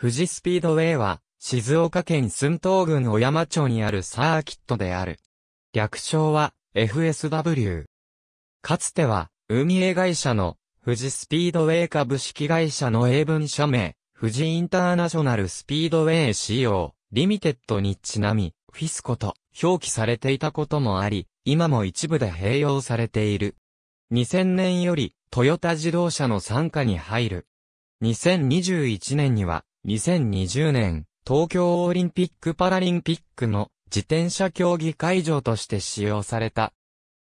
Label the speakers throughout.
Speaker 1: 富士スピードウェイは、静岡県寸東郡小山町にあるサーキットである。略称は、FSW。かつては、海営会社の、富士スピードウェイ株式会社の英文社名、富士インターナショナルスピードウェイ CO、リミテッドにちなみ、フィスコと表記されていたこともあり、今も一部で併用されている。2000年より、トヨタ自動車の参加に入る。2021年には、2020年、東京オリンピック・パラリンピックの自転車競技会場として使用された。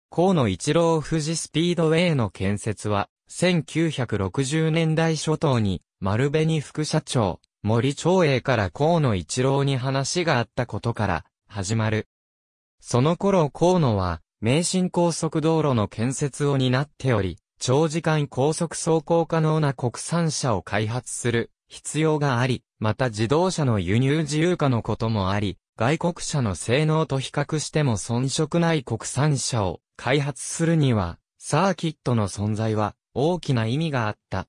Speaker 1: 河野一郎富士スピードウェイの建設は、1960年代初頭に、丸紅副社長、森長英から河野一郎に話があったことから、始まる。その頃河野は、名神高速道路の建設を担っており、長時間高速走行可能な国産車を開発する必要があり、また自動車の輸入自由化のこともあり、外国車の性能と比較しても遜色ない国産車を開発するには、サーキットの存在は大きな意味があった。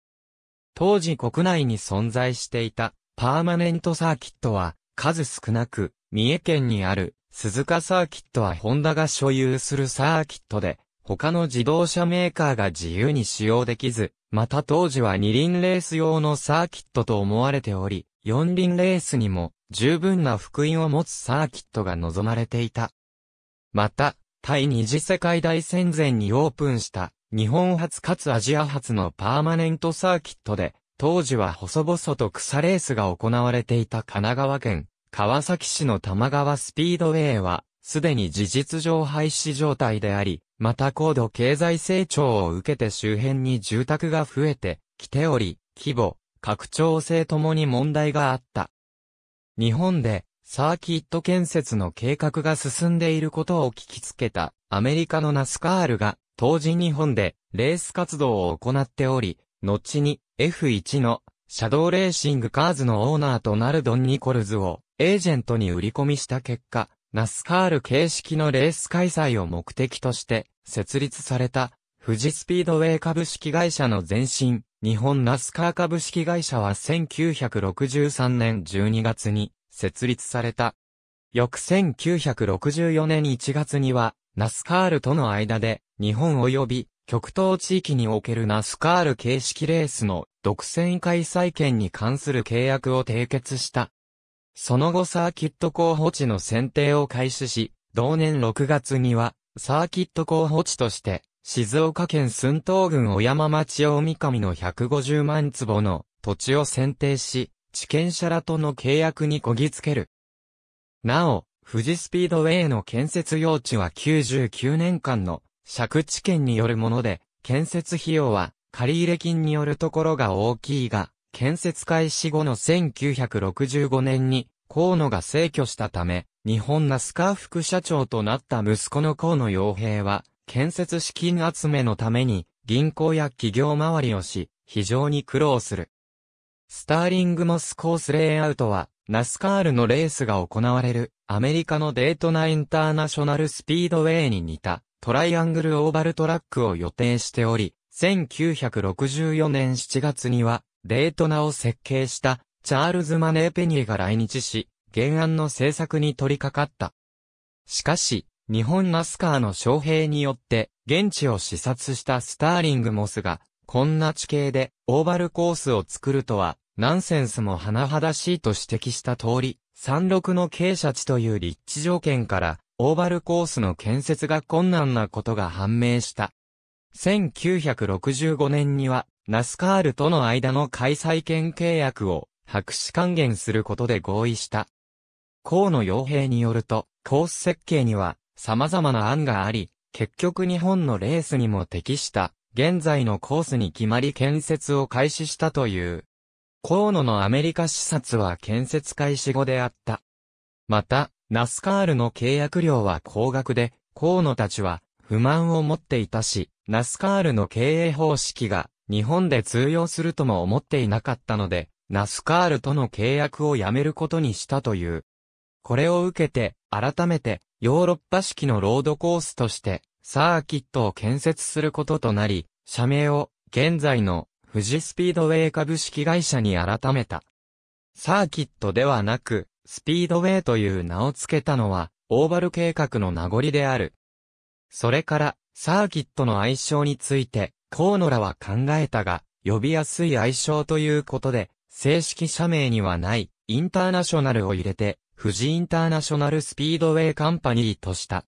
Speaker 1: 当時国内に存在していたパーマネントサーキットは数少なく、三重県にある鈴鹿サーキットはホンダが所有するサーキットで、他の自動車メーカーが自由に使用できず、また当時は二輪レース用のサーキットと思われており、四輪レースにも十分な福音を持つサーキットが望まれていた。また、対二次世界大戦前にオープンした日本初かつアジア初のパーマネントサーキットで、当時は細々と草レースが行われていた神奈川県川崎市の玉川スピードウェイはすでに事実上廃止状態であり、また高度経済成長を受けて周辺に住宅が増えてきており、規模、拡張性ともに問題があった。日本でサーキット建設の計画が進んでいることを聞きつけたアメリカのナスカールが当時日本でレース活動を行っており、後に F1 のシャドーレーシングカーズのオーナーとなるドン・ニコルズをエージェントに売り込みした結果、ナスカール形式のレース開催を目的として設立された富士スピードウェイ株式会社の前身、日本ナスカー株式会社は1963年12月に設立された。翌1964年1月には、ナスカールとの間で、日本及び極東地域におけるナスカール形式レースの独占開催権に関する契約を締結したその後サーキット候補地の選定を開始し、同年6月には、サーキット候補地として、静岡県寸東郡小山町大神の150万坪の土地を選定し、地権者らとの契約にこぎつける。なお、富士スピードウェイの建設用地は99年間の借地権によるもので、建設費用は借入金によるところが大きいが、建設開始後の1965年に、河野が逝去したため、日本ナスカー副社長となった息子の河野洋平は、建設資金集めのために、銀行や企業周りをし、非常に苦労する。スターリングモスコースレイアウトは、ナスカールのレースが行われる、アメリカのデートナインターナショナルスピードウェイに似た、トライアングルオーバルトラックを予定しており、1964年7月には、デートナを設計したチャールズ・マネーペニーが来日し、原案の制作に取り掛かった。しかし、日本ナスカーの将兵によって、現地を視察したスターリングモスが、こんな地形でオーバルコースを作るとは、ナンセンスも甚だしいと指摘した通り、山麓の傾斜地という立地条件から、オーバルコースの建設が困難なことが判明した。1965年には、ナスカールとの間の開催権契約を白紙還元することで合意した。河野洋平によると、コース設計には様々な案があり、結局日本のレースにも適した、現在のコースに決まり建設を開始したという。河野のアメリカ視察は建設開始後であった。また、ナスカールの契約料は高額で、河野たちは不満を持っていたし、ナスカールの経営方式が日本で通用するとも思っていなかったので、ナスカールとの契約をやめることにしたという。これを受けて、改めて、ヨーロッパ式のロードコースとして、サーキットを建設することとなり、社名を、現在の、富士スピードウェイ株式会社に改めた。サーキットではなく、スピードウェイという名を付けたのは、オーバル計画の名残である。それから、サーキットの愛称について、河野らは考えたが、呼びやすい愛称ということで、正式社名にはない、インターナショナルを入れて、富士インターナショナルスピードウェイカンパニーとした。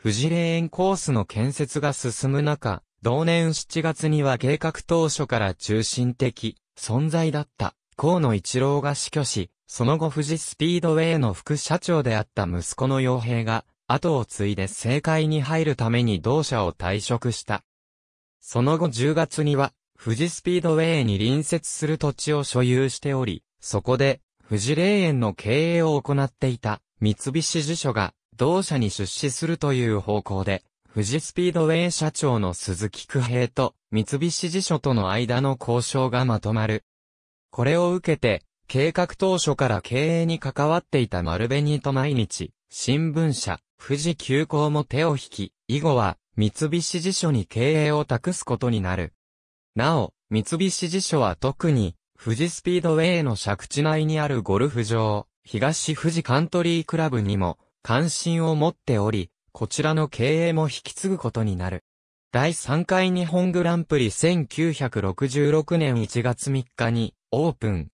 Speaker 1: 富士霊園コースの建設が進む中、同年7月には計画当初から中心的存在だった河野一郎が死去し、その後富士スピードウェイの副社長であった息子の洋平が後を継いで政界に入るために同社を退職した。その後10月には、富士スピードウェイに隣接する土地を所有しており、そこで、富士霊園の経営を行っていた三菱地所が、同社に出資するという方向で、富士スピードウェイ社長の鈴木久平と三菱地所との間の交渉がまとまる。これを受けて、計画当初から経営に関わっていた丸紅と毎日、新聞社、富士急行も手を引き、以後は、三菱地所に経営を託すことになる。なお、三菱地所は特に、富士スピードウェイの借地内にあるゴルフ場、東富士カントリークラブにも、関心を持っており、こちらの経営も引き継ぐことになる。第3回日本グランプリ1966年1月3日にオープン。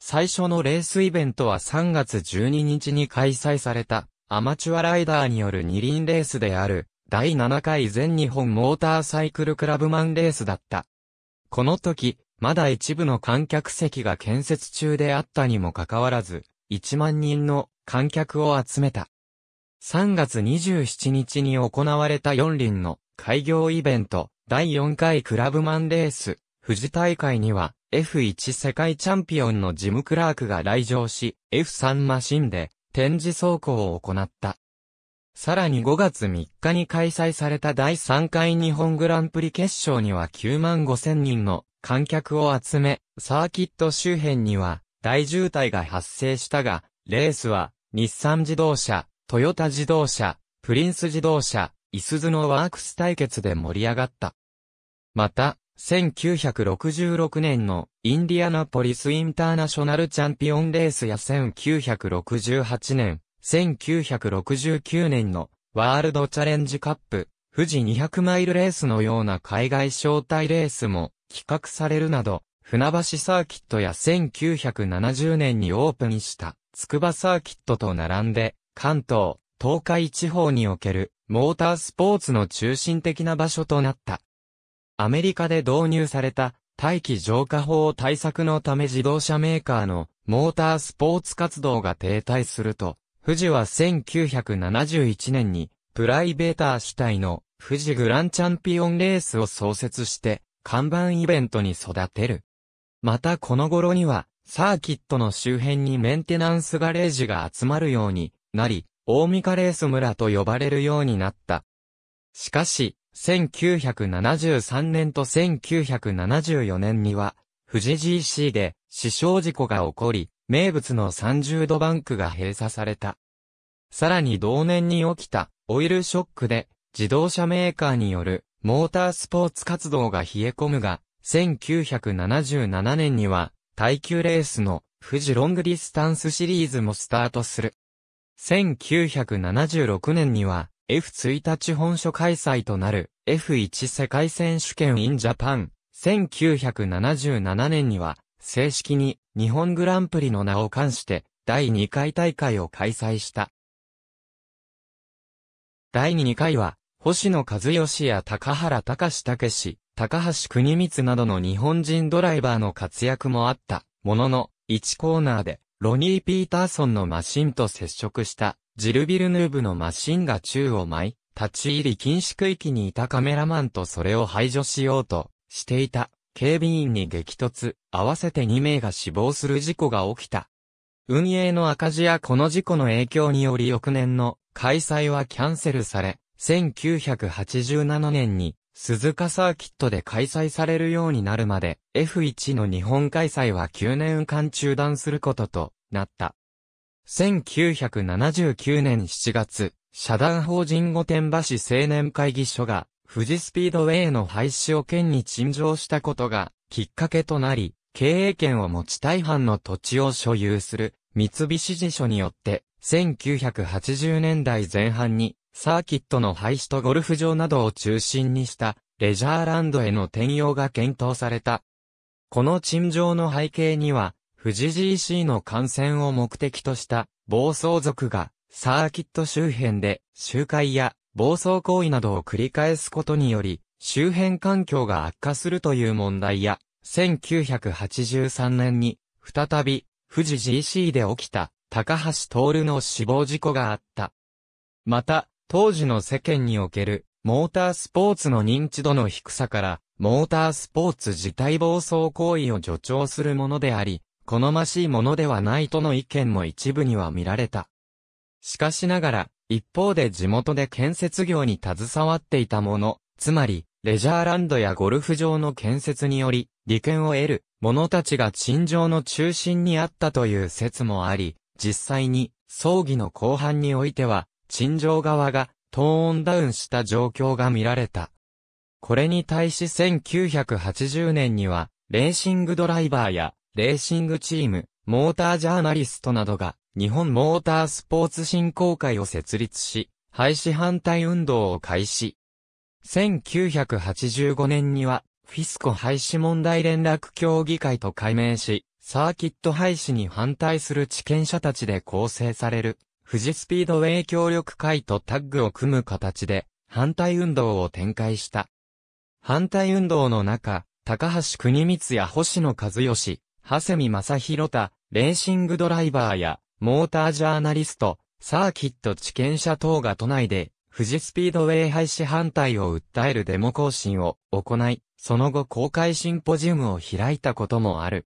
Speaker 1: 最初のレースイベントは3月12日に開催されたアマチュアライダーによる二輪レースである第7回全日本モーターサイクルクラブマンレースだった。この時、まだ一部の観客席が建設中であったにもかかわらず、1万人の観客を集めた。3月27日に行われた4輪の開業イベント、第4回クラブマンレース、富士大会には F1 世界チャンピオンのジム・クラークが来場し、F3 マシンで展示走行を行った。さらに5月3日に開催された第3回日本グランプリ決勝には9万5千人の観客を集め、サーキット周辺には大渋滞が発生したが、レースは日産自動車、トヨタ自動車、プリンス自動車、イスズのワークス対決で盛り上がった。また、1966年のインディアナポリスインターナショナルチャンピオンレースや1968年1969年のワールドチャレンジカップ、富士200マイルレースのような海外招待レースも企画されるなど、船橋サーキットや1970年にオープンした筑波サーキットと並んで、関東、東海地方におけるモータースポーツの中心的な場所となった。アメリカで導入された大気浄化法対策のため自動車メーカーのモータースポーツ活動が停滞すると、富士は1971年に、プライベーター主体の富士グランチャンピオンレースを創設して、看板イベントに育てる。またこの頃には、サーキットの周辺にメンテナンスガレージが集まるようになり、大三カレース村と呼ばれるようになった。しかし、1973年と1974年には、富士 GC で死傷事故が起こり、名物の30度バンクが閉鎖された。さらに同年に起きたオイルショックで自動車メーカーによるモータースポーツ活動が冷え込むが、1977年には耐久レースの富士ロングディスタンスシリーズもスタートする。1976年には F1 日本書開催となる F1 世界選手権 in Japan。1977年には正式に日本グランプリの名を冠して第2回大会を開催した。第2回は、星野和義や高原隆武史、高橋国光などの日本人ドライバーの活躍もあった、ものの、1コーナーで、ロニー・ピーターソンのマシンと接触した、ジル・ビルヌーブのマシンが宙を舞い、立ち入り禁止区域にいたカメラマンとそれを排除しようとしていた警備員に激突、合わせて2名が死亡する事故が起きた。運営の赤字やこの事故の影響により翌年の開催はキャンセルされ、1987年に鈴鹿サーキットで開催されるようになるまで F1 の日本開催は9年間中断することとなった。1979年7月、社団法人御殿場市青年会議所が富士スピードウェイの廃止を県に陳情したことがきっかけとなり、経営権を持ち大半の土地を所有する三菱地所によって1980年代前半に、サーキットの廃止とゴルフ場などを中心にした、レジャーランドへの転用が検討された。この陳情の背景には、富士 GC の感染を目的とした暴走族がサーキット周辺で集会や暴走行為などを繰り返すことにより周辺環境が悪化するという問題や1983年に再び富士 GC で起きた高橋徹の死亡事故があった。また、当時の世間における、モータースポーツの認知度の低さから、モータースポーツ自体暴走行為を助長するものであり、好ましいものではないとの意見も一部には見られた。しかしながら、一方で地元で建設業に携わっていたもの、つまり、レジャーランドやゴルフ場の建設により、利権を得る者たちが陳情の中心にあったという説もあり、実際に、葬儀の後半においては、陳情側がトーンダウンした状況が見られた。これに対し1980年には、レーシングドライバーや、レーシングチーム、モータージャーナリストなどが、日本モータースポーツ振興会を設立し、廃止反対運動を開始。1985年には、フィスコ廃止問題連絡協議会と改名し、サーキット廃止に反対する地権者たちで構成される、富士スピードウェイ協力会とタッグを組む形で、反対運動を展開した。反対運動の中、高橋国光や星野和義、長谷正宏太、レーシングドライバーや、モータージャーナリスト、サーキット地権者等が都内で、富士スピードウェイ廃止反対を訴えるデモ行進を行い、その後公開シンポジウムを開いたこともある。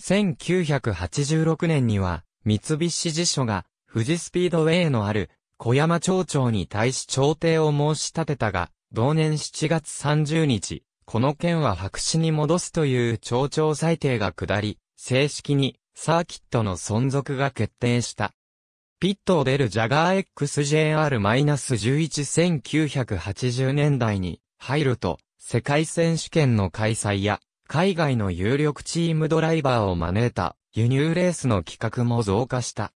Speaker 1: 1986年には、三菱地所が、富士スピードウェイのある、小山町長に対し調停を申し立てたが、同年7月30日、この件は白紙に戻すという町長裁定が下り、正式に、サーキットの存続が決定した。ピットを出るジャガー XJR-11 1980年代に入ると、世界選手権の開催や海外の有力チームドライバーを招いた輸入レースの企画も増加した。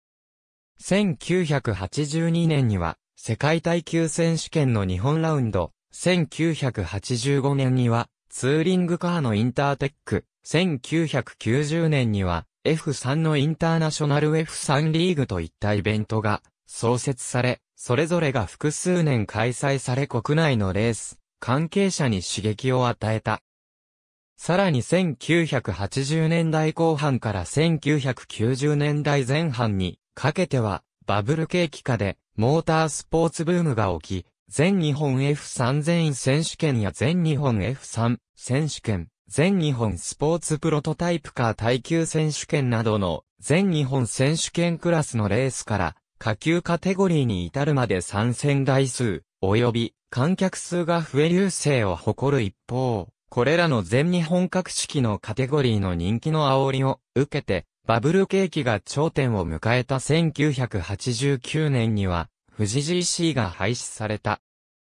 Speaker 1: 1982年には世界耐久選手権の日本ラウンド、1985年にはツーリングカーのインターテック、1990年には F3 のインターナショナル F3 リーグといったイベントが創設され、それぞれが複数年開催され国内のレース、関係者に刺激を与えた。さらに1980年代後半から1990年代前半にかけてはバブル景気下でモータースポーツブームが起き、全日本 F3 全員選手権や全日本 F3 選手権、全日本スポーツプロトタイプカー耐久選手権などの全日本選手権クラスのレースから下級カテゴリーに至るまで参戦台数及び観客数が増え優勢を誇る一方、これらの全日本各式のカテゴリーの人気の煽りを受けて、バブル景気が頂点を迎えた1989年には、富士 GC が廃止された。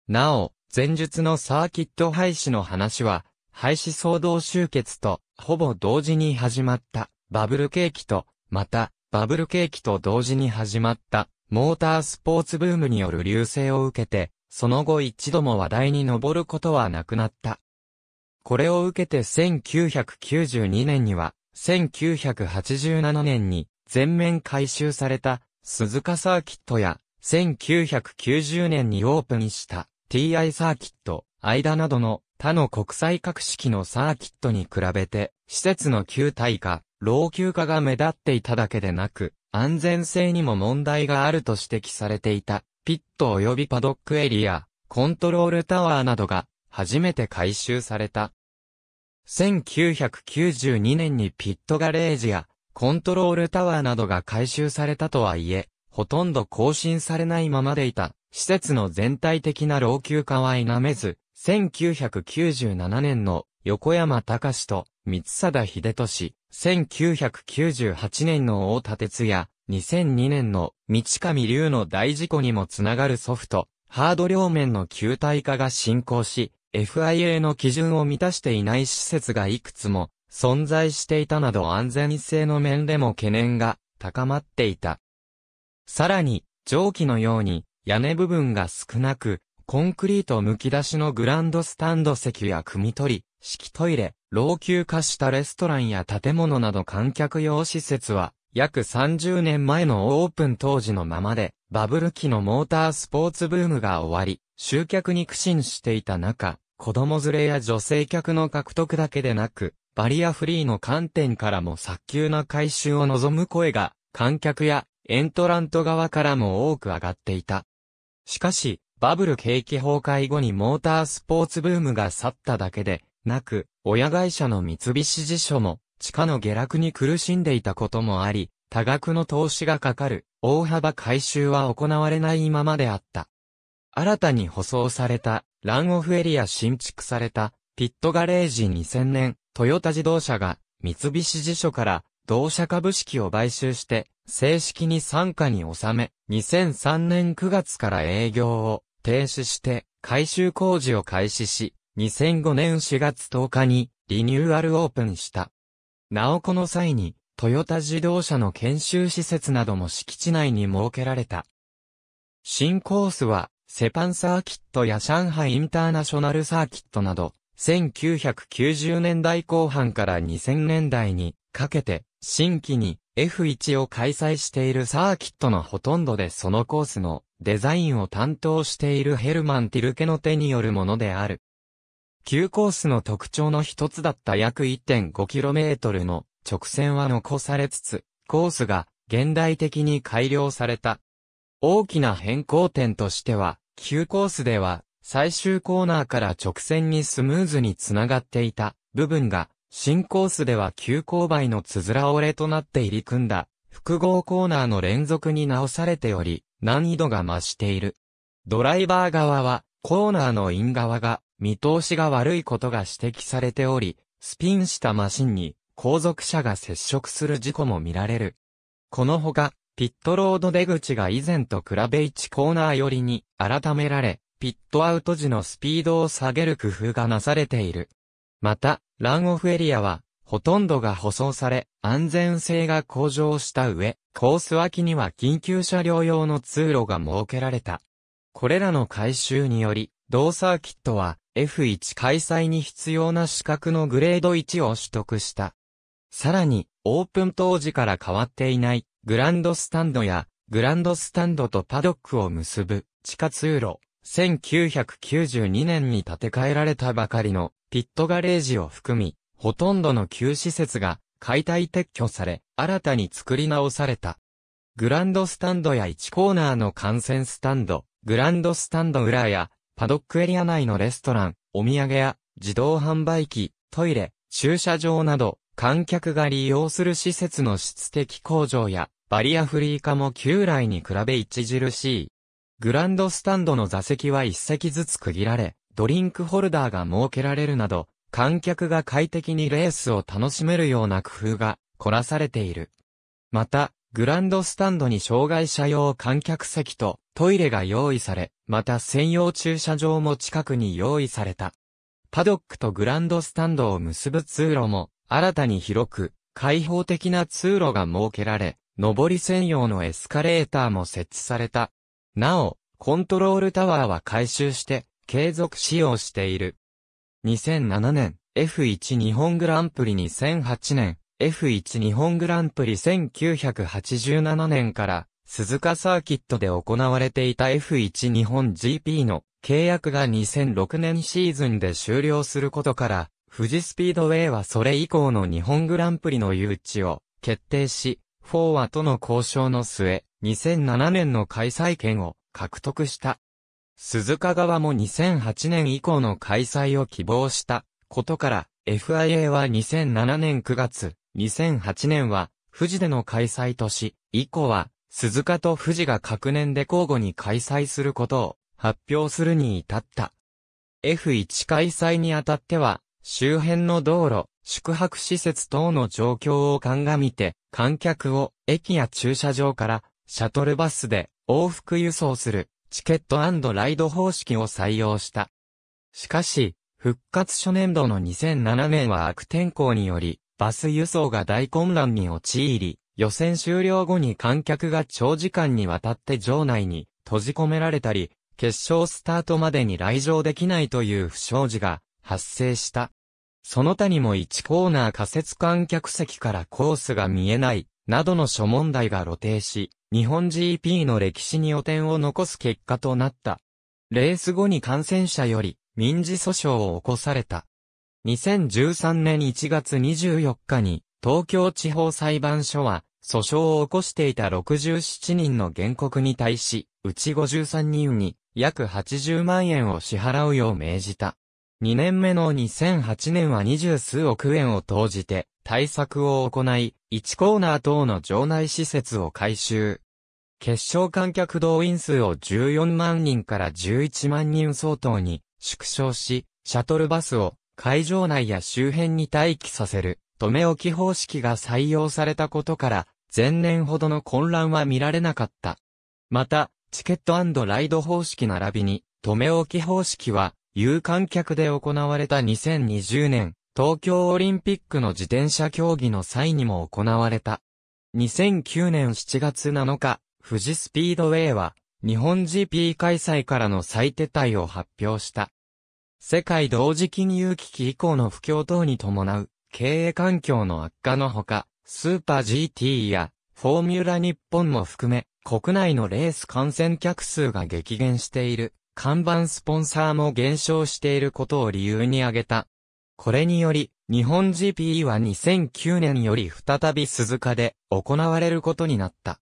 Speaker 1: なお、前述のサーキット廃止の話は、廃止騒動集結と、ほぼ同時に始まったバブル景気と、また、バブル景気と同時に始まったモータースポーツブームによる流星を受けて、その後一度も話題に上ることはなくなった。これを受けて1992年には、1987年に全面改修された鈴鹿サーキットや、1990年にオープンした TI サーキット、間などの他の国際格式のサーキットに比べて、施設の旧体化、老朽化が目立っていただけでなく、安全性にも問題があると指摘されていた、ピット及びパドックエリア、コントロールタワーなどが、初めて改修された。1992年にピットガレージやコントロールタワーなどが改修されたとはいえ、ほとんど更新されないままでいた、施設の全体的な老朽化は否めず、1997年の横山隆と三貞秀俊、1998年の大田哲也、2002年の道上龍の大事故にもつながるソフト、ハード両面の球体化が進行し、FIA の基準を満たしていない施設がいくつも存在していたなど安全性の面でも懸念が高まっていた。さらに、蒸気のように屋根部分が少なく、コンクリート剥き出しのグランドスタンド席や組み取り、式トイレ、老朽化したレストランや建物など観客用施設は、約30年前のオープン当時のままで、バブル期のモータースポーツブームが終わり、集客に苦心していた中、子供連れや女性客の獲得だけでなく、バリアフリーの観点からも早急な回収を望む声が、観客やエントラント側からも多く上がっていた。しかし、バブル景気崩壊後にモータースポーツブームが去っただけで、なく、親会社の三菱地所も、地価の下落に苦しんでいたこともあり、多額の投資がかかる、大幅回収は行われないままであった。新たに舗装されたランオフエリア新築された、ピットガレージ2000年、トヨタ自動車が、三菱自所から、同社株式を買収して、正式に参加に収め、2003年9月から営業を停止して、改修工事を開始し、2005年4月10日にリニューアルオープンした。なおこの際に、トヨタ自動車の研修施設なども敷地内に設けられた。新コースは、セパンサーキットや上海インターナショナルサーキットなど、1990年代後半から2000年代にかけて、新規に F1 を開催しているサーキットのほとんどでそのコースのデザインを担当しているヘルマン・ティルケの手によるものである。旧コースの特徴の一つだった約 1.5km の直線は残されつつ、コースが現代的に改良された大きな変更点としては、急コースでは、最終コーナーから直線にスムーズにつながっていた部分が、新コースでは急勾配のつづら折れとなって入り組んだ、複合コーナーの連続に直されており、難易度が増している。ドライバー側は、コーナーのイン側が、見通しが悪いことが指摘されており、スピンしたマシンに、後続車が接触する事故も見られる。このほか、ピットロード出口が以前と比べ1コーナー寄りに改められ、ピットアウト時のスピードを下げる工夫がなされている。また、ランオフエリアは、ほとんどが舗装され、安全性が向上した上、コース脇には緊急車両用の通路が設けられた。これらの改修により、同サーキットは F1 開催に必要な資格のグレード1を取得した。さらに、オープン当時から変わっていないグランドスタンドやグランドスタンドとパドックを結ぶ地下通路、1992年に建て替えられたばかりのピットガレージを含み、ほとんどの旧施設が解体撤去され、新たに作り直された。グランドスタンドや1コーナーの観戦スタンド、グランドスタンド裏や、パドックエリア内のレストラン、お土産や、自動販売機、トイレ、駐車場など、観客が利用する施設の質的向上や、バリアフリー化も旧来に比べ著しい。グランドスタンドの座席は一席ずつ区切られ、ドリンクホルダーが設けられるなど、観客が快適にレースを楽しめるような工夫が凝らされている。また、グランドスタンドに障害者用観客席とトイレが用意され、また専用駐車場も近くに用意された。パドックとグランドスタンドを結ぶ通路も新たに広く、開放的な通路が設けられ、上り専用のエスカレーターも設置された。なお、コントロールタワーは改修して、継続使用している。2007年、F1 日本グランプリ2008年、F1 日本グランプリ1987年から、鈴鹿サーキットで行われていた F1 日本 GP の契約が2006年シーズンで終了することから、富士スピードウェイはそれ以降の日本グランプリの誘致を決定し、フォーアとの交渉の末、2007年の開催権を獲得した。鈴鹿側も2008年以降の開催を希望したことから、FIA は2007年9月、2008年は富士での開催とし、以降は鈴鹿と富士が各年で交互に開催することを発表するに至った。F1 開催にあたっては、周辺の道路、宿泊施設等の状況を鑑みて、観客を駅や駐車場からシャトルバスで往復輸送するチケットライド方式を採用した。しかし、復活初年度の2007年は悪天候により、バス輸送が大混乱に陥り、予選終了後に観客が長時間にわたって場内に閉じ込められたり、決勝スタートまでに来場できないという不祥事が発生した。その他にも1コーナー仮設観客席からコースが見えない、などの諸問題が露呈し、日本 GP の歴史に汚点を残す結果となった。レース後に感染者より民事訴訟を起こされた。2013年1月24日に東京地方裁判所は訴訟を起こしていた67人の原告に対し、うち53人に約80万円を支払うよう命じた。2年目の2008年は二十数億円を投じて対策を行い、1コーナー等の場内施設を改修。決勝観客動員数を14万人から11万人相当に縮小し、シャトルバスを会場内や周辺に待機させる、止め置き方式が採用されたことから、前年ほどの混乱は見られなかった。また、チケットライド方式並びに、止め置き方式は、有観客で行われた2020年、東京オリンピックの自転車競技の際にも行われた。2009年7月7日、富士スピードウェイは、日本 GP 開催からの再撤退を発表した。世界同時金融危機以降の不況等に伴う、経営環境の悪化のほか、スーパー GT や、フォーミュラ日本も含め、国内のレース観戦客数が激減している看板スポンサーも減少していることを理由に挙げた。これにより、日本 GP は2009年より再び鈴鹿で行われることになった。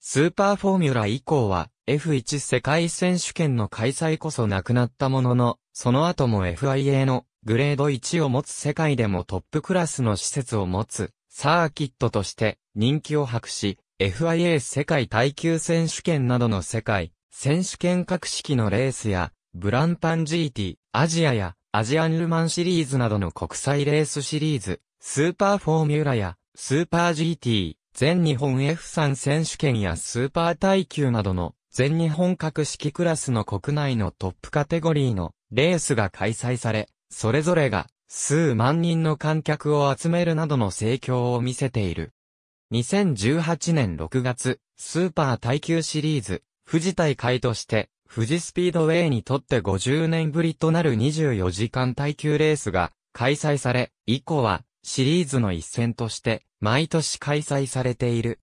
Speaker 1: スーパーフォーミュラ以降は F1 世界選手権の開催こそなくなったものの、その後も FIA のグレード1を持つ世界でもトップクラスの施設を持つサーキットとして人気を博し、FIA 世界耐久選手権などの世界選手権格式のレースや、ブランパン GT、アジアや、アジアンルマンシリーズなどの国際レースシリーズ、スーパーフォーミュラや、スーパー GT、全日本 F3 選手権やスーパー耐久などの、全日本格式クラスの国内のトップカテゴリーのレースが開催され、それぞれが数万人の観客を集めるなどの盛況を見せている。2018年6月、スーパー耐久シリーズ、富士大会として、富士スピードウェイにとって50年ぶりとなる24時間耐久レースが開催され、以降はシリーズの一戦として毎年開催されている。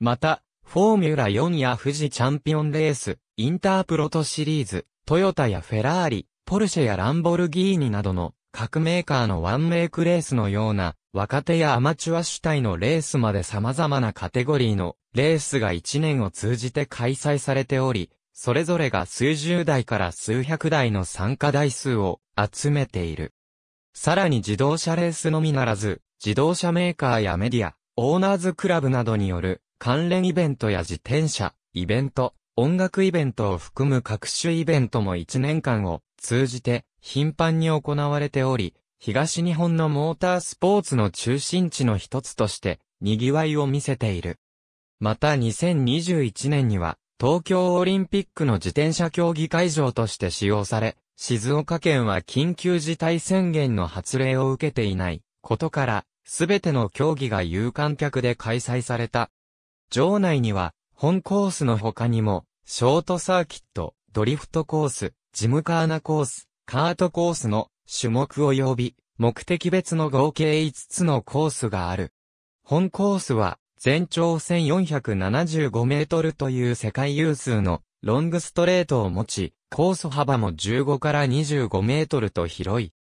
Speaker 1: また、フォーミュラ4や富士チャンピオンレース、インタープロトシリーズ、トヨタやフェラーリ、ポルシェやランボルギーニなどの各メーカーのワンメイクレースのような若手やアマチュア主体のレースまで様々なカテゴリーのレースが1年を通じて開催されており、それぞれが数十台から数百台の参加台数を集めている。さらに自動車レースのみならず、自動車メーカーやメディア、オーナーズクラブなどによる関連イベントや自転車、イベント、音楽イベントを含む各種イベントも1年間を通じて頻繁に行われており、東日本のモータースポーツの中心地の一つとして、賑わいを見せている。また2021年には、東京オリンピックの自転車競技会場として使用され、静岡県は緊急事態宣言の発令を受けていないことから、すべての競技が有観客で開催された。場内には、本コースの他にも、ショートサーキット、ドリフトコース、ジムカーナコース、カートコースの種目及び目的別の合計5つのコースがある。本コースは全長1475メートルという世界有数のロングストレートを持ち、コース幅も15から25メートルと広い。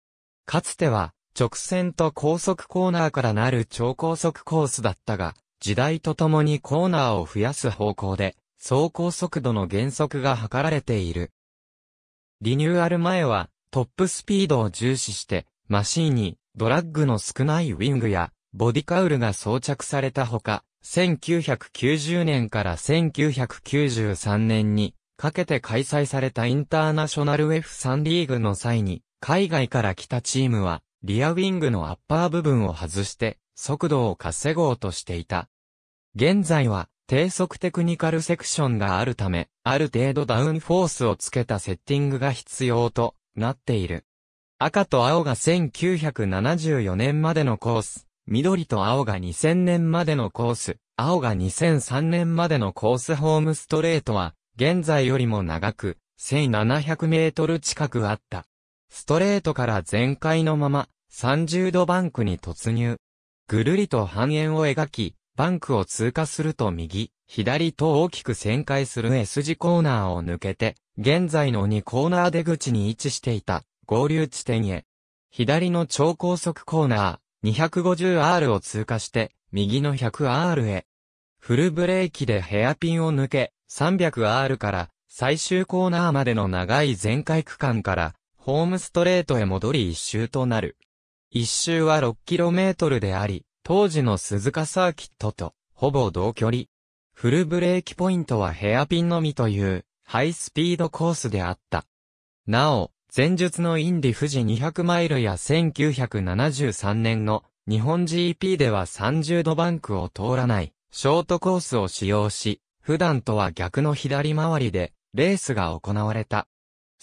Speaker 1: かつては直線と高速コーナーからなる超高速コースだったが、時代とともにコーナーを増やす方向で、走行速度の減速が図られている。リニューアル前は、トップスピードを重視して、マシーンにドラッグの少ないウィングやボディカウルが装着されたほか、1990年から1993年にかけて開催されたインターナショナル F3 リーグの際に、海外から来たチームは、リアウィングのアッパー部分を外して、速度を稼ごうとしていた。現在は、低速テクニカルセクションがあるため、ある程度ダウンフォースをつけたセッティングが必要となっている。赤と青が1974年までのコース、緑と青が2000年までのコース、青が2003年までのコースホームストレートは、現在よりも長く、1700メートル近くあった。ストレートから全開のまま、30度バンクに突入。ぐるりと半円を描き、バンクを通過すると右、左と大きく旋回する S 字コーナーを抜けて、現在の2コーナー出口に位置していた合流地点へ。左の超高速コーナー 250R を通過して右の 100R へ。フルブレーキでヘアピンを抜け 300R から最終コーナーまでの長い全開区間からホームストレートへ戻り一周となる。一周は 6km であり、当時の鈴鹿サーキットとほぼ同距離。フルブレーキポイントはヘアピンのみというハイスピードコースであった。なお、前述のインディ富士200マイルや1973年の日本 GP では30度バンクを通らないショートコースを使用し、普段とは逆の左回りでレースが行われた。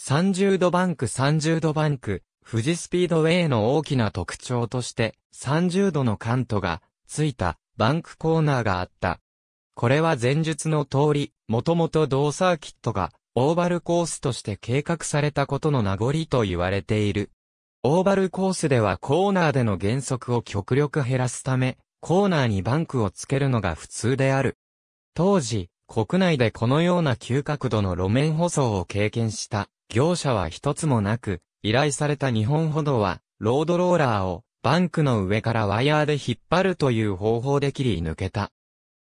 Speaker 1: 30度バンク30度バンク、富士スピードウェイの大きな特徴として30度のカントがついたバンクコーナーがあった。これは前述の通り、もともと同サーキットがオーバルコースとして計画されたことの名残と言われている。オーバルコースではコーナーでの減速を極力減らすため、コーナーにバンクをつけるのが普通である。当時、国内でこのような急角度の路面舗装を経験した業者は一つもなく、依頼された日本ほどは、ロードローラーをバンクの上からワイヤーで引っ張るという方法で切り抜けた。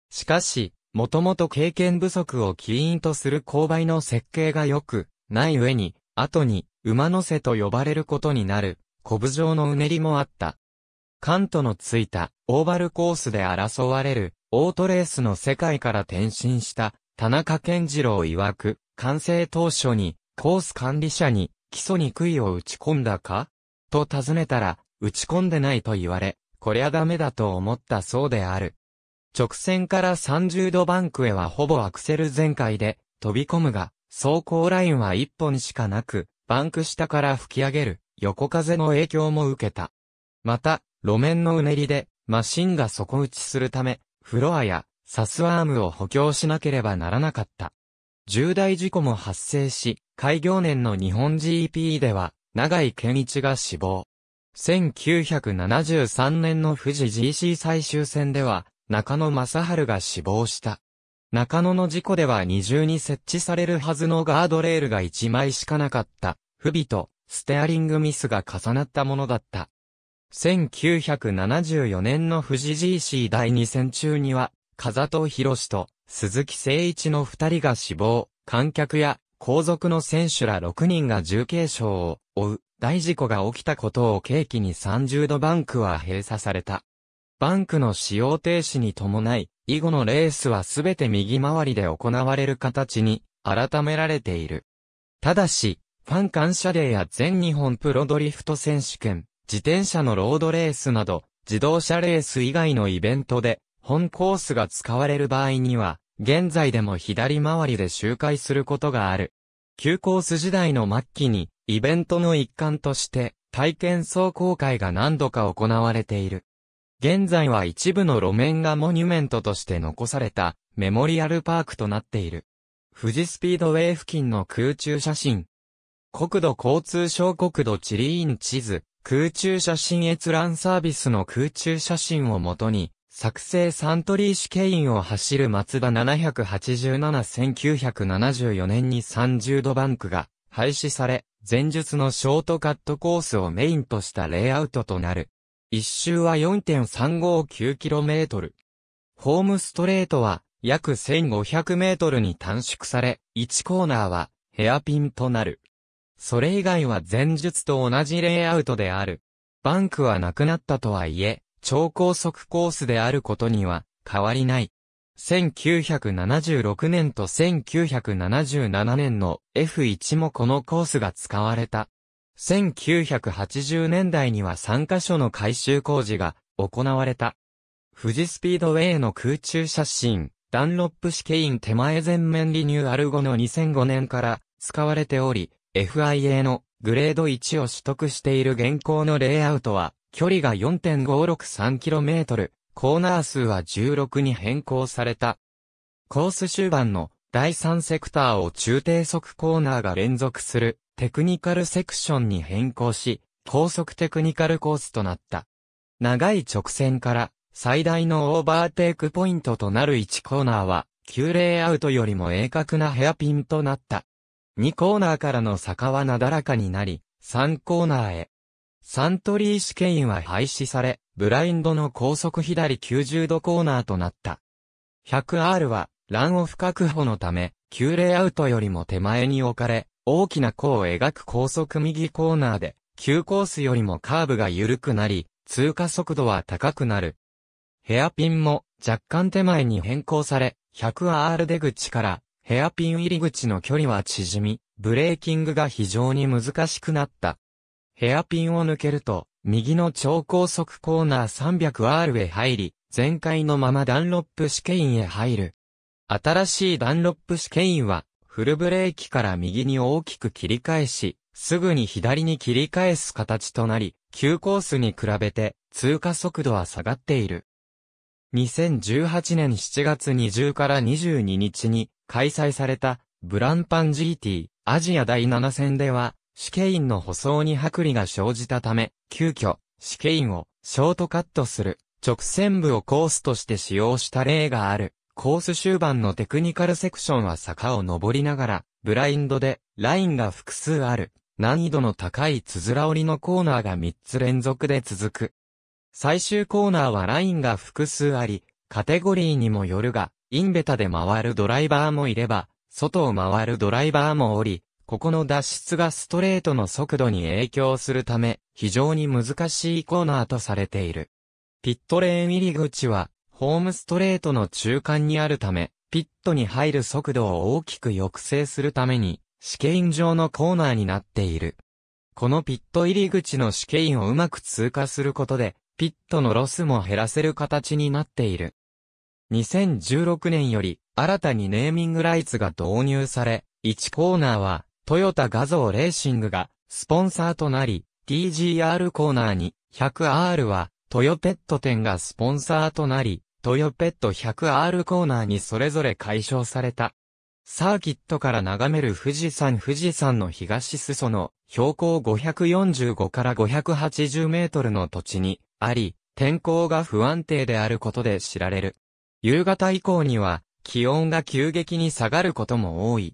Speaker 1: しかし、もともと経験不足を起因とする勾配の設計が良く、ない上に、後に、馬のせと呼ばれることになる、コブ状のうねりもあった。カントのついた、オーバルコースで争われる、オートレースの世界から転身した、田中健次郎曰く、完成当初に、コース管理者に、基礎に杭を打ち込んだかと尋ねたら、打ち込んでないと言われ、こりゃダメだと思ったそうである。直線から30度バンクへはほぼアクセル全開で飛び込むが、走行ラインは1本しかなく、バンク下から吹き上げる横風の影響も受けた。また、路面のうねりでマシンが底打ちするため、フロアやサスアームを補強しなければならなかった。重大事故も発生し、開業年の日本 GP では、長井健一が死亡。1973年の富士 GC 最終戦では、中野正春が死亡した。中野の事故では二重に設置されるはずのガードレールが一枚しかなかった、不備とステアリングミスが重なったものだった。1974年の富士 GC 第2戦中には、風戸博士と鈴木誠一の二人が死亡、観客や後続の選手ら6人が重軽傷を負う大事故が起きたことを契機に30度バンクは閉鎖された。バンクの使用停止に伴い、以後のレースはすべて右回りで行われる形に改められている。ただし、ファン感謝デーや全日本プロドリフト選手権、自転車のロードレースなど、自動車レース以外のイベントで、本コースが使われる場合には、現在でも左回りで周回することがある。旧コース時代の末期に、イベントの一環として、体験走行会が何度か行われている。現在は一部の路面がモニュメントとして残されたメモリアルパークとなっている。富士スピードウェイ付近の空中写真。国土交通省国土地理院地図、空中写真閲覧サービスの空中写真をもとに、作成サントリーケイ員を走る松田787-1974年に30度バンクが廃止され、前述のショートカットコースをメインとしたレイアウトとなる。一周は 4.359km。ホームストレートは約 1500m に短縮され、1コーナーはヘアピンとなる。それ以外は前述と同じレイアウトである。バンクはなくなったとはいえ、超高速コースであることには変わりない。1976年と1977年の F1 もこのコースが使われた。1980年代には3カ所の改修工事が行われた。富士スピードウェイの空中写真、ダンロップ試験手前全面リニューアル後の2005年から使われており、FIA のグレード1を取得している現行のレイアウトは、距離が 4.563km、コーナー数は16に変更された。コース終盤の第3セクターを中低速コーナーが連続するテクニカルセクションに変更し、高速テクニカルコースとなった。長い直線から最大のオーバーテイクポイントとなる1コーナーは、急レイアウトよりも鋭角なヘアピンとなった。2コーナーからの坂はなだらかになり、3コーナーへ。サントリー試験員は廃止され、ブラインドの高速左90度コーナーとなった。100R は、ランオフ確保のため、急レイアウトよりも手前に置かれ、大きな弧を描く高速右コーナーで、急コースよりもカーブが緩くなり、通過速度は高くなる。ヘアピンも若干手前に変更され、100R 出口からヘアピン入り口の距離は縮み、ブレーキングが非常に難しくなった。ヘアピンを抜けると、右の超高速コーナー 300R へ入り、前回のままダンロップ試験へ入る。新しいダンロップ試験はフルブレーキから右に大きく切り返し、すぐに左に切り返す形となり、急コースに比べて通過速度は下がっている。2018年7月20から22日に開催されたブランパン GT アジア第7戦では試験員の舗装に剥離が生じたため、急遽試験員をショートカットする直線部をコースとして使用した例がある。コース終盤のテクニカルセクションは坂を登りながら、ブラインドで、ラインが複数ある、難易度の高いつづら折りのコーナーが3つ連続で続く。最終コーナーはラインが複数あり、カテゴリーにもよるが、インベタで回るドライバーもいれば、外を回るドライバーもおり、ここの脱出がストレートの速度に影響するため、非常に難しいコーナーとされている。ピットレーン入り口は、ホームストレートの中間にあるため、ピットに入る速度を大きく抑制するために、試験場のコーナーになっている。このピット入り口の試験をうまく通過することで、ピットのロスも減らせる形になっている。2016年より、新たにネーミングライツが導入され、1コーナーは、トヨタ画像レーシングが、スポンサーとなり、TGR コーナーに、100R は、トヨペット店がスポンサーとなり、トヨペット 100R コーナーにそれぞれ解消された。サーキットから眺める富士山富士山の東裾の標高545から580メートルの土地にあり、天候が不安定であることで知られる。夕方以降には気温が急激に下がることも多い。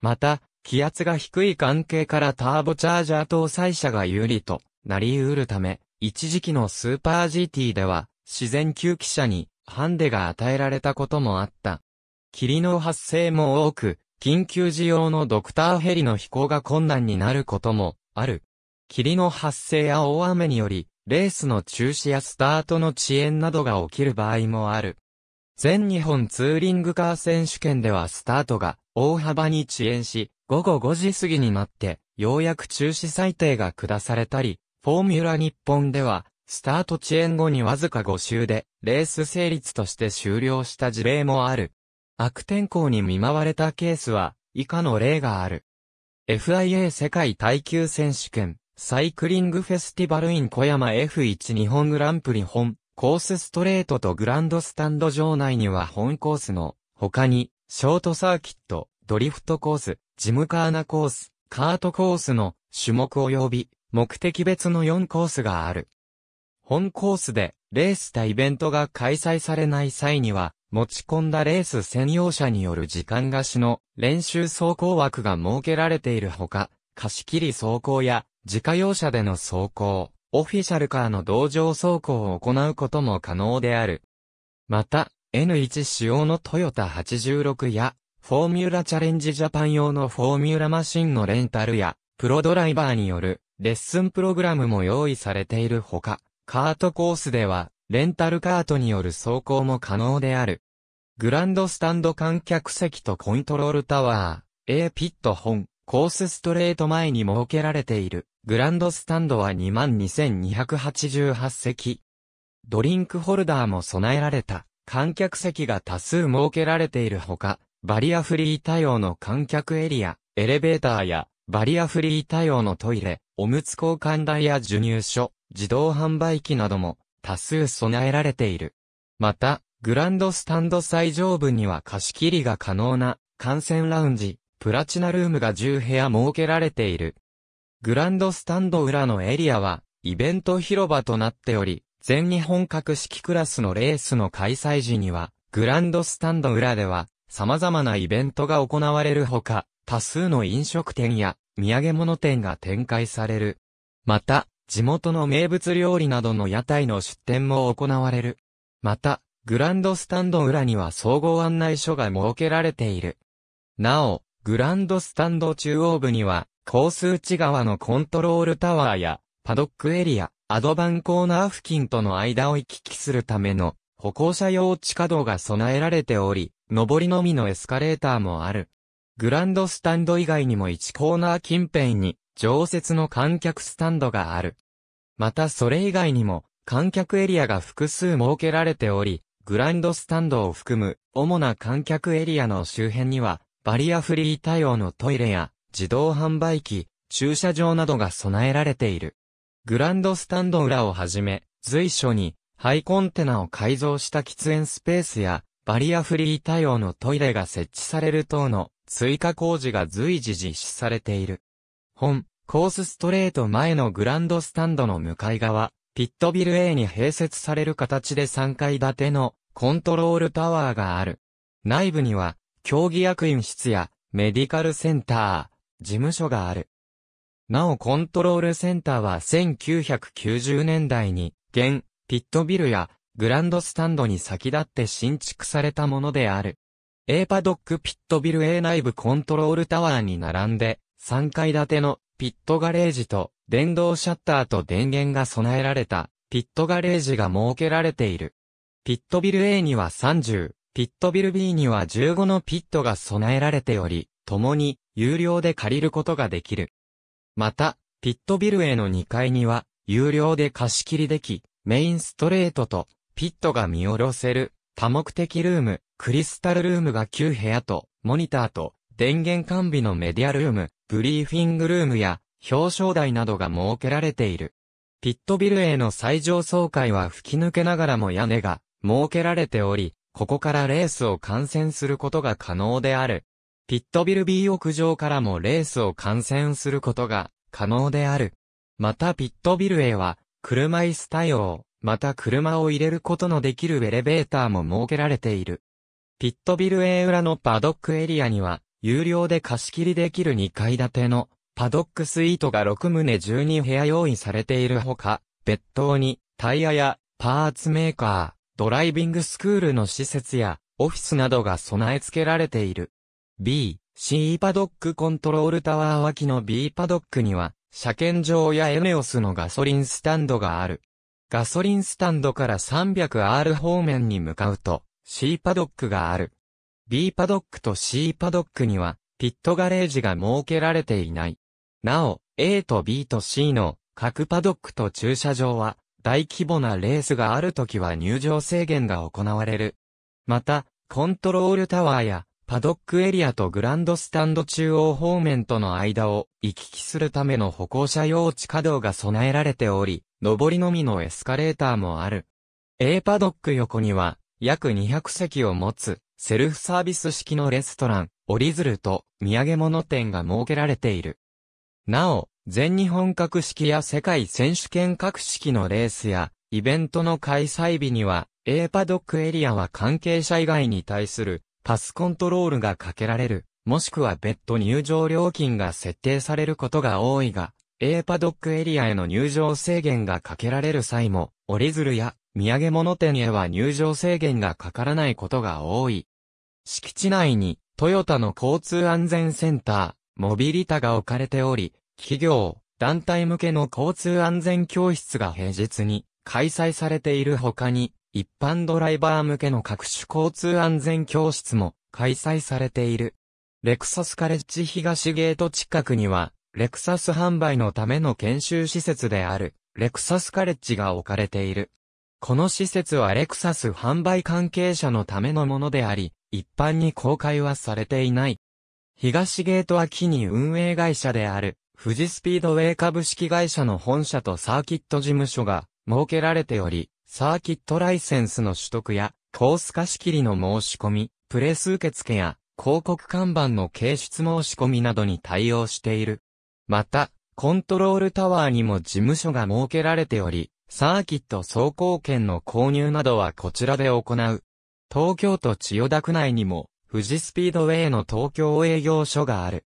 Speaker 1: また、気圧が低い関係からターボチャージャー搭載車が有利となり得るため、一時期のスーパー GT では自然吸気車にハンデが与えられたこともあった。霧の発生も多く、緊急時用のドクターヘリの飛行が困難になることもある。霧の発生や大雨により、レースの中止やスタートの遅延などが起きる場合もある。全日本ツーリングカー選手権ではスタートが大幅に遅延し、午後5時過ぎになって、ようやく中止裁定が下されたり、フォーミュラ日本ではスタート遅延後にわずか5周で、レース成立として終了した事例もある。悪天候に見舞われたケースは、以下の例がある。FIA 世界耐久選手権、サイクリングフェスティバルイン小山 F1 日本グランプリ本、コースストレートとグランドスタンド場内には本コースの、他に、ショートサーキット、ドリフトコース、ジムカーナコース、カートコースの種目及び目的別の4コースがある。本コースで、レースたイベントが開催されない際には、持ち込んだレース専用車による時間貸しの練習走行枠が設けられているほか、貸し切り走行や自家用車での走行、オフィシャルカーの同乗走行を行うことも可能である。また、N1 仕様のトヨタ86や、フォーミュラチャレンジジャパン用のフォーミュラマシンのレンタルや、プロドライバーによるレッスンプログラムも用意されているほか、カートコースでは、レンタルカートによる走行も可能である。グランドスタンド観客席とコントロールタワー、A ピット本、コースストレート前に設けられている、グランドスタンドは22,288席。ドリンクホルダーも備えられた、観客席が多数設けられているほか、バリアフリー対応の観客エリア、エレベーターや、バリアフリー対応のトイレ、おむつ交換台や授乳所、自動販売機なども多数備えられている。また、グランドスタンド最上部には貸し切りが可能な観戦ラウンジ、プラチナルームが10部屋設けられている。グランドスタンド裏のエリアはイベント広場となっており、全日本格式クラスのレースの開催時には、グランドスタンド裏では様々なイベントが行われるほか、多数の飲食店や土産物店が展開される。また、地元の名物料理などの屋台の出店も行われる。また、グランドスタンド裏には総合案内所が設けられている。なお、グランドスタンド中央部には、コース内側のコントロールタワーや、パドックエリア、アドバンコーナー付近との間を行き来するための歩行者用地下道が備えられており、上りのみのエスカレーターもある。グランドスタンド以外にも1コーナー近辺に常設の観客スタンドがある。またそれ以外にも、観客エリアが複数設けられており、グランドスタンドを含む主な観客エリアの周辺には、バリアフリー対応のトイレや自動販売機、駐車場などが備えられている。グランドスタンド裏をはじめ、随所にハイコンテナを改造した喫煙スペースやバリアフリー対応のトイレが設置される等の追加工事が随時実施されている。本、コースストレート前のグランドスタンドの向かい側、ピットビル A に併設される形で3階建てのコントロールタワーがある。内部には、競技役員室やメディカルセンター、事務所がある。なおコントロールセンターは1990年代に、現、ピットビルやグランドスタンドに先立って新築されたものである。A パドックピットビル A 内部コントロールタワーに並んで、3階建てのピットガレージと電動シャッターと電源が備えられたピットガレージが設けられている。ピットビル A には30、ピットビル B には15のピットが備えられており、共に有料で借りることができる。また、ピットビル A の2階には有料で貸し切りでき、メインストレートとピットが見下ろせる多目的ルーム、クリスタルルームが9部屋と、モニターと電源完備のメディアルーム、ブリーフィングルームや表彰台などが設けられている。ピットビルへの最上層階は吹き抜けながらも屋根が設けられており、ここからレースを観戦することが可能である。ピットビル B 屋上からもレースを観戦することが可能である。またピットビル A は車椅子対応、また車を入れることのできるエレベーターも設けられている。ピットビル A 裏のパドックエリアには有料で貸し切りできる2階建てのパドックスイートが6棟12部屋用意されているほか、別棟にタイヤやパーツメーカー、ドライビングスクールの施設やオフィスなどが備え付けられている。B、C パドックコントロールタワー脇の B パドックには、車検場やエネオスのガソリンスタンドがある。ガソリンスタンドから 300R 方面に向かうと、C パドックがある。B パドックと C パドックには、ピットガレージが設けられていない。なお、A と B と C の各パドックと駐車場は、大規模なレースがあるときは入場制限が行われる。また、コントロールタワーや、パドックエリアとグランドスタンド中央方面との間を行き来するための歩行者用地下道が備えられており、上りのみのエスカレーターもある。A パドック横には、約200席を持つセルフサービス式のレストラン、折り鶴と土産物店が設けられている。なお、全日本格式や世界選手権格式のレースや、イベントの開催日には、A パドックエリアは関係者以外に対するパスコントロールがかけられる、もしくは別途入場料金が設定されることが多いが、A パドックエリアへの入場制限がかけられる際も、折り鶴や土産物店へは入場制限がかからないことが多い。敷地内に、トヨタの交通安全センター、モビリタが置かれており、企業、団体向けの交通安全教室が平日に開催されている他に、一般ドライバー向けの各種交通安全教室も開催されている。レクサスカレッジ東ゲート近くには、レクサス販売のための研修施設である、レクサスカレッジが置かれている。この施設はレクサス販売関係者のためのものであり、一般に公開はされていない。東ゲートはキに運営会社である、富士スピードウェイ株式会社の本社とサーキット事務所が設けられており、サーキットライセンスの取得や、コース貸し切りの申し込み、プレス受付や、広告看板の掲出申し込みなどに対応している。また、コントロールタワーにも事務所が設けられており、サーキット走行券の購入などはこちらで行う。東京都千代田区内にも、富士スピードウェイの東京営業所がある。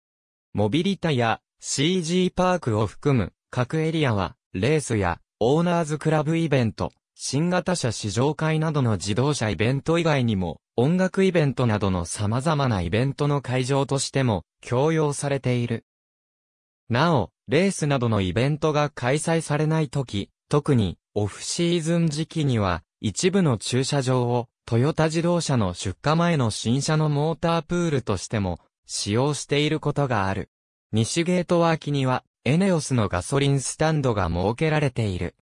Speaker 1: モビリタや CG パークを含む各エリアは、レースやオーナーズクラブイベント、新型車試乗会などの自動車イベント以外にも、音楽イベントなどの様々なイベントの会場としても、強要されている。なお、レースなどのイベントが開催されないとき、特に、オフシーズン時期には、一部の駐車場を、トヨタ自動車の出荷前の新車のモータープールとしても使用していることがある。西ゲートワーキには、エネオスのガソリンスタンドが設けられている。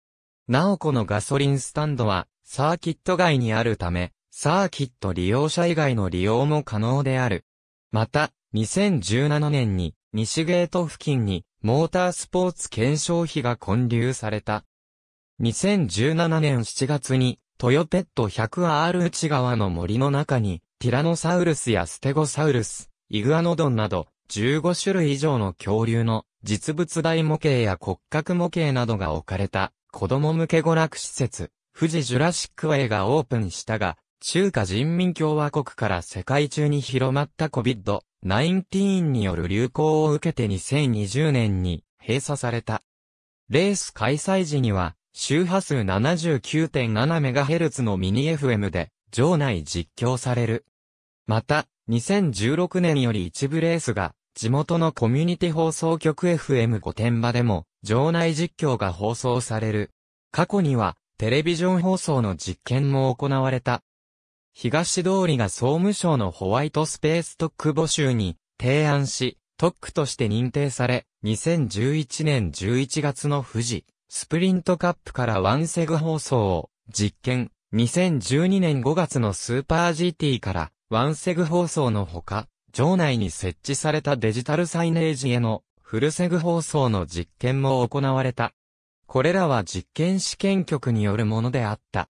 Speaker 1: なおこのガソリンスタンドは、サーキット外にあるため、サーキット利用者以外の利用も可能である。また、2017年に、西ゲート付近に、モータースポーツ検証費が混流された。2017年7月に、トヨペット 100R 内側の森の中に、ティラノサウルスやステゴサウルス、イグアノドンなど、15種類以上の恐竜の実物大模型や骨格模型などが置かれた子供向け娯楽施設、富士ジュラシックウェイがオープンしたが、中華人民共和国から世界中に広まった COVID-19 による流行を受けて2020年に閉鎖された。レース開催時には周波数 79.7MHz のミニ FM で、場内実況される。また、2016年より一部レースが、地元のコミュニティ放送局 FM 御殿場でも、場内実況が放送される。過去には、テレビジョン放送の実験も行われた。東通りが総務省のホワイトスペース特区募集に提案し、特区として認定され、2011年11月の富士スプリントカップからワンセグ放送を実験。2012年5月のスーパー GT からワンセグ放送のほか、場内に設置されたデジタルサイネージへのフルセグ放送の実験も行われた。これらは実験試験局によるものであった。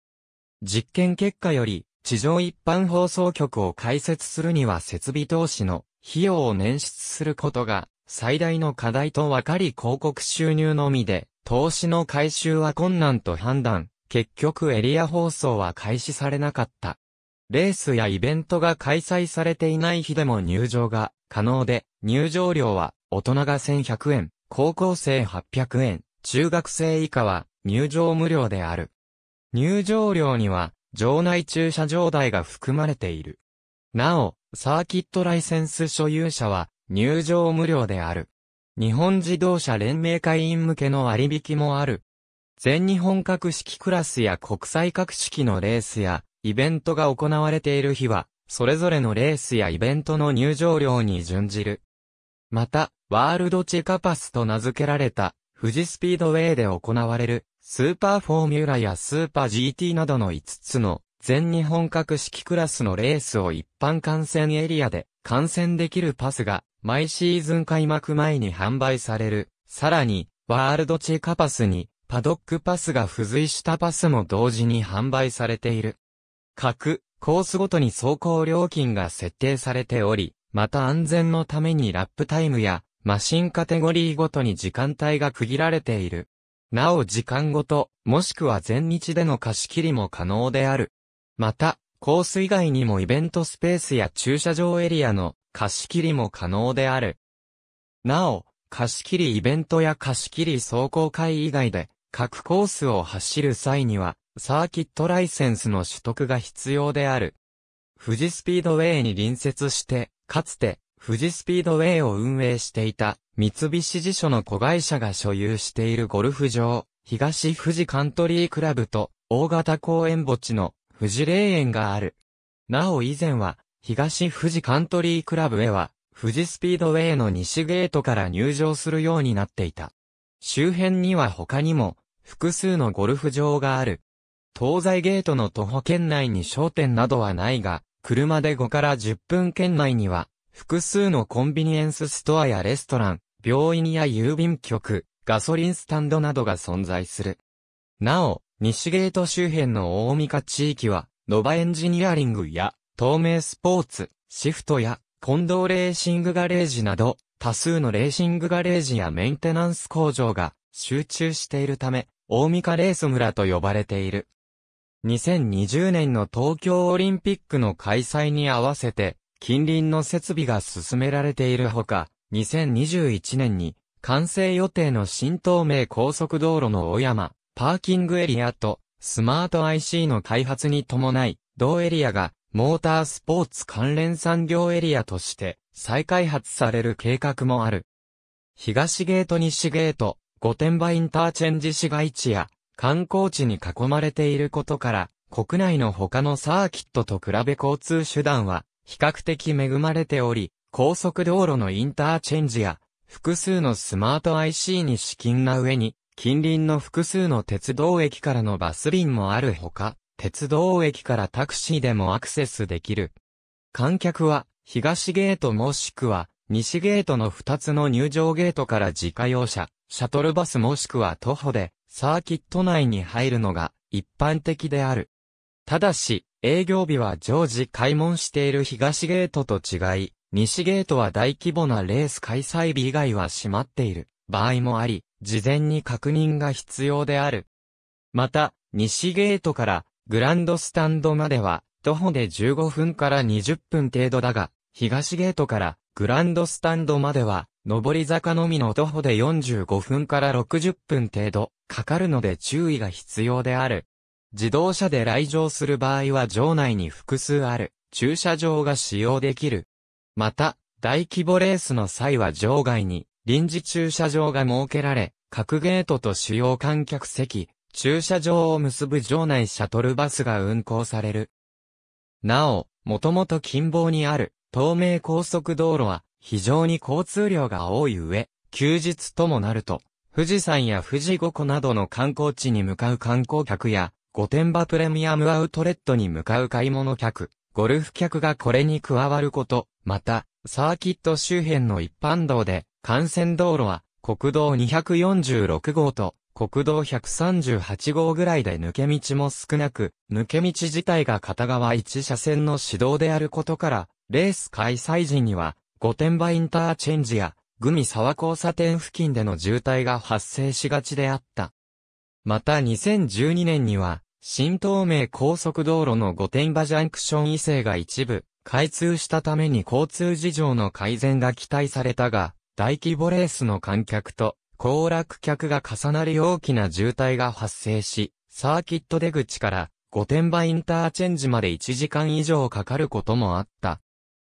Speaker 1: 実験結果より、地上一般放送局を開設するには設備投資の費用を捻出することが最大の課題と分かり広告収入のみで投資の回収は困難と判断、結局エリア放送は開始されなかった。レースやイベントが開催されていない日でも入場が可能で、入場料は大人が1100円、高校生800円、中学生以下は入場無料である。入場料には場内駐車場代が含まれている。なお、サーキットライセンス所有者は入場無料である。日本自動車連盟会員向けの割引もある。全日本各式クラスや国際各式のレースや、イベントが行われている日は、それぞれのレースやイベントの入場料に準じる。また、ワールドチェカパスと名付けられた、富士スピードウェイで行われる、スーパーフォーミュラやスーパー GT などの5つの、全日本各式クラスのレースを一般観戦エリアで観戦できるパスが毎シーズン開幕前に販売される。さらに、ワールドチェカパスに、パドックパスが付随したパスも同時に販売されている。各、コースごとに走行料金が設定されており、また安全のためにラップタイムや、マシンカテゴリーごとに時間帯が区切られている。なお時間ごと、もしくは全日での貸し切りも可能である。また、コース以外にもイベントスペースや駐車場エリアの貸し切りも可能である。なお、貸し切りイベントや貸し切り走行会以外で、各コースを走る際には、サーキットライセンスの取得が必要である。富士スピードウェイに隣接して、かつて、富士スピードウェイを運営していた、三菱地所の子会社が所有しているゴルフ場、東富士カントリークラブと、大型公園墓地の富士霊園がある。なお以前は、東富士カントリークラブへは、富士スピードウェイの西ゲートから入場するようになっていた。周辺には他にも、複数のゴルフ場がある。東西ゲートの徒歩圏内に商店などはないが、車で5から10分圏内には、複数のコンビニエンスストアやレストラン、病院や郵便局、ガソリンスタンドなどが存在する。なお、西ゲート周辺の大三日地域は、ノバエンジニアリングや透明スポーツ、シフトや、近藤レーシングガレージなど、多数のレーシングガレージやメンテナンス工場が集中しているため、大三レース村と呼ばれている。2020年の東京オリンピックの開催に合わせて、近隣の設備が進められているほか、2021年に完成予定の新東名高速道路の大山、パーキングエリアとスマート IC の開発に伴い、同エリアがモータースポーツ関連産業エリアとして再開発される計画もある。東ゲート西ゲート、御殿場インターチェンジ市街地や観光地に囲まれていることから、国内の他のサーキットと比べ交通手段は比較的恵まれており、高速道路のインターチェンジや複数のスマート IC に資金な上に、近隣の複数の鉄道駅からのバス便もあるほか、鉄道駅からタクシーでもアクセスできる。観客は、東ゲートもしくは、西ゲートの2つの入場ゲートから自家用車、シャトルバスもしくは徒歩で、サーキット内に入るのが一般的である。ただし、営業日は常時開門している東ゲートと違い、西ゲートは大規模なレース開催日以外は閉まっている場合もあり、事前に確認が必要である。また、西ゲートからグランドスタンドまでは、徒歩で15分から20分程度だが、東ゲートからグランドスタンドまでは、上り坂のみの徒歩で45分から60分程度かかるので注意が必要である。自動車で来場する場合は場内に複数ある駐車場が使用できる。また、大規模レースの際は場外に臨時駐車場が設けられ、各ゲートと主要観客席、駐車場を結ぶ場内シャトルバスが運行される。なお、もともと近傍にある東名高速道路は非常に交通量が多い上、休日ともなると、富士山や富士五湖などの観光地に向かう観光客や、御殿場プレミアムアウトレットに向かう買い物客、ゴルフ客がこれに加わること、また、サーキット周辺の一般道で、幹線道路は国道246号と国道138号ぐらいで抜け道も少なく、抜け道自体が片側1車線の指導であることから、レース開催時には、御殿場インターチェンジや、グミ沢交差点付近での渋滞が発生しがちであった。また2012年には、新東名高速道路の御殿場ジャンクション異性が一部、開通したために交通事情の改善が期待されたが、大規模レースの観客と行楽客が重なり大きな渋滞が発生し、サーキット出口から御殿場インターチェンジまで1時間以上かかることもあった。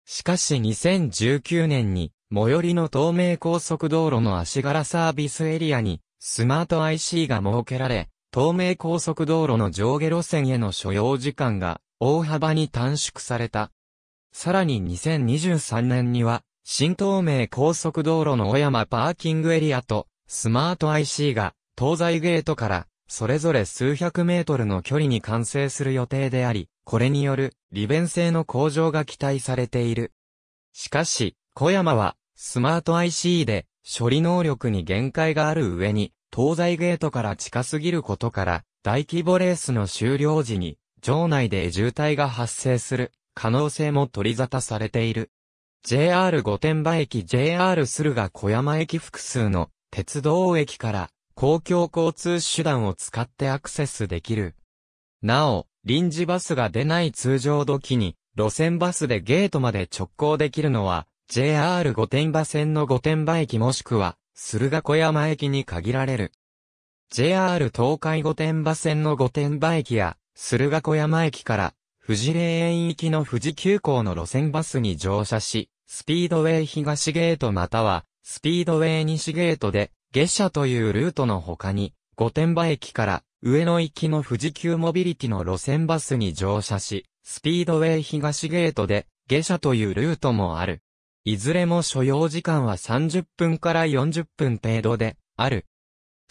Speaker 1: しかし2019年に、最寄りの東名高速道路の足柄サービスエリアに、スマート IC が設けられ、東名高速道路の上下路線への所要時間が大幅に短縮された。さらに2023年には、新東名高速道路の小山パーキングエリアとスマート IC が東西ゲートからそれぞれ数百メートルの距離に完成する予定であり、これによる利便性の向上が期待されている。しかし、小山はスマート IC で処理能力に限界がある上に、東西ゲートから近すぎることから、大規模レースの終了時に、場内で渋滞が発生する可能性も取り沙汰されている。JR 御殿場駅 JR 駿河小山駅複数の鉄道駅から公共交通手段を使ってアクセスできる。なお、臨時バスが出ない通常時に、路線バスでゲートまで直行できるのは、JR 御殿場線の御殿場駅もしくは、駿河小山駅に限られる。JR 東海御殿場線の御殿場駅や、駿河小山駅から、富士霊園行きの富士急行の路線バスに乗車し、スピードウェイ東ゲートまたは、スピードウェイ西ゲートで、下車というルートの他に、御殿場駅から上野行きの富士急モビリティの路線バスに乗車し、スピードウェイ東ゲートで下車というルートもある。いずれも所要時間は30分から40分程度である。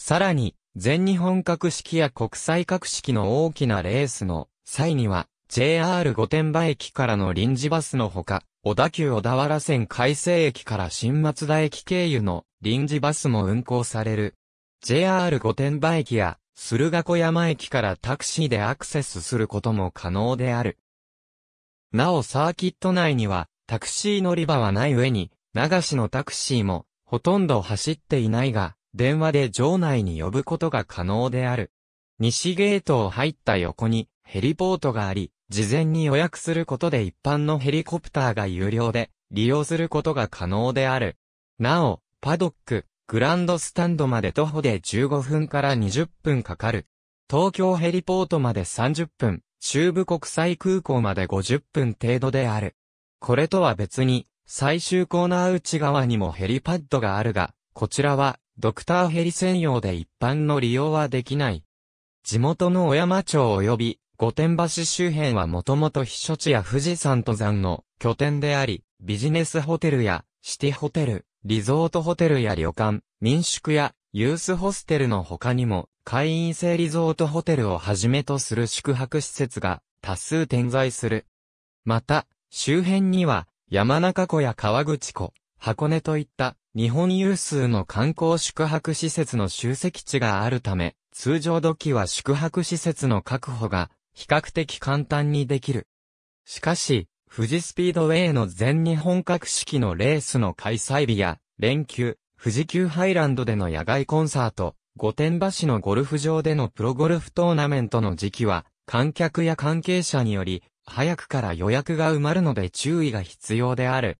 Speaker 1: さらに、全日本格式や国際格式の大きなレースの際には、JR 御殿場駅からの臨時バスのほか、小田急小田原線海西駅から新松田駅経由の臨時バスも運行される。JR 御殿場駅や駿河小山駅からタクシーでアクセスすることも可能である。なおサーキット内にはタクシー乗り場はない上に、流しのタクシーもほとんど走っていないが、電話で場内に呼ぶことが可能である。西ゲートを入った横に、ヘリポートがあり、事前に予約することで一般のヘリコプターが有料で利用することが可能である。なお、パドック、グランドスタンドまで徒歩で15分から20分かかる。東京ヘリポートまで30分、中部国際空港まで50分程度である。これとは別に、最終コーナー内側にもヘリパッドがあるが、こちらは、ドクターヘリ専用で一般の利用はできない。地元の小山町及び御殿橋周辺はもともと避暑地や富士山登山の拠点であり、ビジネスホテルやシティホテル、リゾートホテルや旅館、民宿やユースホステルの他にも会員制リゾートホテルをはじめとする宿泊施設が多数点在する。また、周辺には山中湖や川口湖、箱根といった日本有数の観光宿泊施設の集積地があるため、通常時は宿泊施設の確保が比較的簡単にできる。しかし、富士スピードウェイの全日本各式のレースの開催日や、連休、富士急ハイランドでの野外コンサート、御殿場市のゴルフ場でのプロゴルフトーナメントの時期は、観客や関係者により、早くから予約が埋まるので注意が必要である。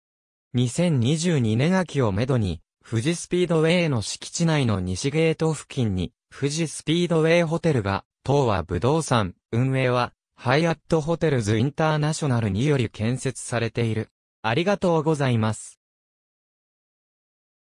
Speaker 1: 2022年秋をめどに、富士スピードウェイの敷地内の西ゲート付近に、富士スピードウェイホテルが等は不動産、運営は、ハイアットホテルズインターナショナルにより建設されている。ありがとうございます。